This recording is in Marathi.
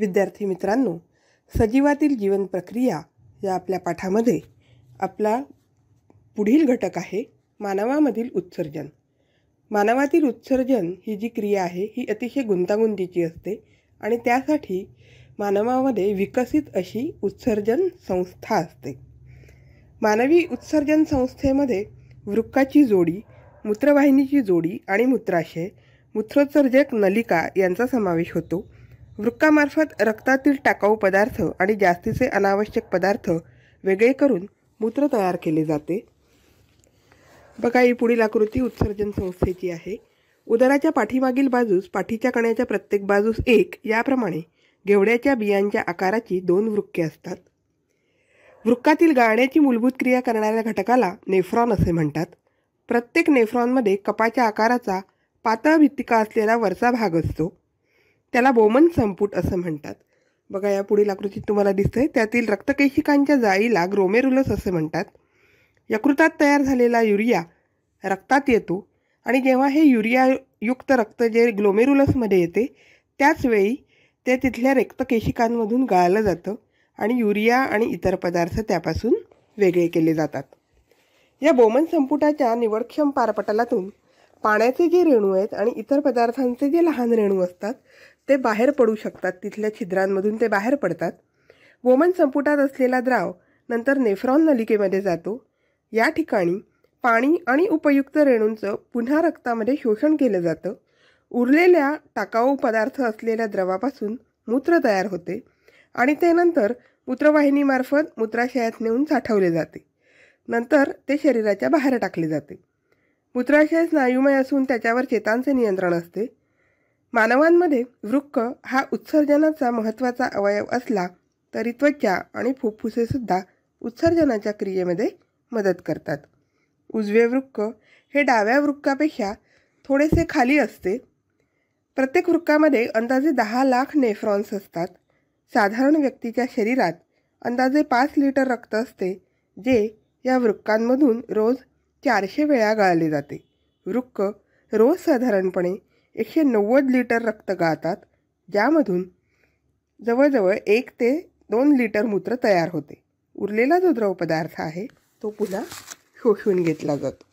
विद्यार्थी मित्रांनो सजीवातील जीवन प्रक्रिया या आपल्या पाठामध्ये आपला पुढील घटक आहे मानवामधील उत्सर्जन मानवातील उत्सर्जन ही जी क्रिया आहे ही अतिशय गुंतागुंतीची असते आणि त्यासाठी मानवामध्ये विकसित अशी उत्सर्जन संस्था असते मानवी उत्सर्जन संस्थेमध्ये वृक्काची जोडी मूत्रवाहिनीची जोडी आणि मूत्राशय मूत्रोत्सर्जक नलिका यांचा समावेश होतो वृक्कामार्फत रक्तातील टाकाऊ पदार्थ आणि जास्तीचे अनावश्यक पदार्थ वेगळे करून मूत्र तयार केले जाते बघा ही पुढील आकृती उत्सर्जन संस्थेची आहे उदराच्या पाठीमागील बाजूस पाठीच्या कण्याच्या प्रत्येक बाजूस एक याप्रमाणे घेवड्याच्या बियांच्या आकाराची दोन वृक्के असतात वृक्कातील गाळण्याची मूलभूत क्रिया करणाऱ्या घटकाला नेफ्रॉन असे म्हणतात प्रत्येक नेफ्रॉनमध्ये कपाच्या आकाराचा पातळ भित्तिका असलेला वरचा भाग असतो त्याला बोमन संपुट असं म्हणतात बघा या पुढील आकृतीत तुम्हाला दिसतंय त्यातील रक्तकेशिकांच्या जाळीला ग्रोमेरुलस असे म्हणतात यकृतात तयार झालेला युरिया रक्तात येतो आणि जेव्हा हे युरियायुक्त रक्त जे ग्लोमेरुलसमध्ये येते त्याचवेळी ते तिथल्या रक्तकेशिकांमधून गाळलं जातं आणि युरिया आणि इतर पदार्थ त्यापासून वेगळे केले जातात या बोमन संपुटाच्या निवडक्षम पारपटलातून पाण्याचे जे रेणू आहेत आणि इतर पदार्थांचे जे लहान रेणू असतात ते बाहेर पडू शकतात तिथल्या छिद्रांमधून ते बाहेर पडतात वोमन संपुटात असलेला द्राव नंतर नेफ्रॉन नलिकेमध्ये जातो या ठिकाणी पाणी आणि उपयुक्त रेणूंचं पुन्हा रक्तामध्ये शोषण केलं जातं उरलेल्या टाकाऊ पदार्थ असलेल्या द्रवापासून मूत्र तयार होते आणि ते नंतर मूत्रवाहिनीमार्फत मूत्राशयात नेऊन साठवले जाते नंतर ते शरीराच्या बाहेर टाकले जाते मूत्राशय स्नायुमय असून त्याच्यावर चेतांचे नियंत्रण असते मानवांमध्ये वृक्क हा उत्सर्जनाचा महत्त्वाचा अवयव असला तरी त्वचा आणि फुफ्फुसेसुद्धा उत्सर्जनाच्या क्रियेमध्ये मदत करतात उजवे वृक्क हे डाव्या वृक्कापेक्षा थोडेसे खाली असते प्रत्येक वृक्कामध्ये अंदाजे दहा लाख नेफ्रॉन्स असतात साधारण व्यक्तीच्या शरीरात अंदाजे पाच लिटर रक्त असते जे या वृक्कांमधून रोज चारशे वेळा गाळले जाते वृक्क रोज साधारणपणे एकशे नव्वद लिटर रक्त गाळतात ज्यामधून जवळजवळ एक ते दोन लिटर मूत्र तयार होते उरलेला जो द्रवपदार्थ आहे तो पुन्हा शोषून घेतला जातो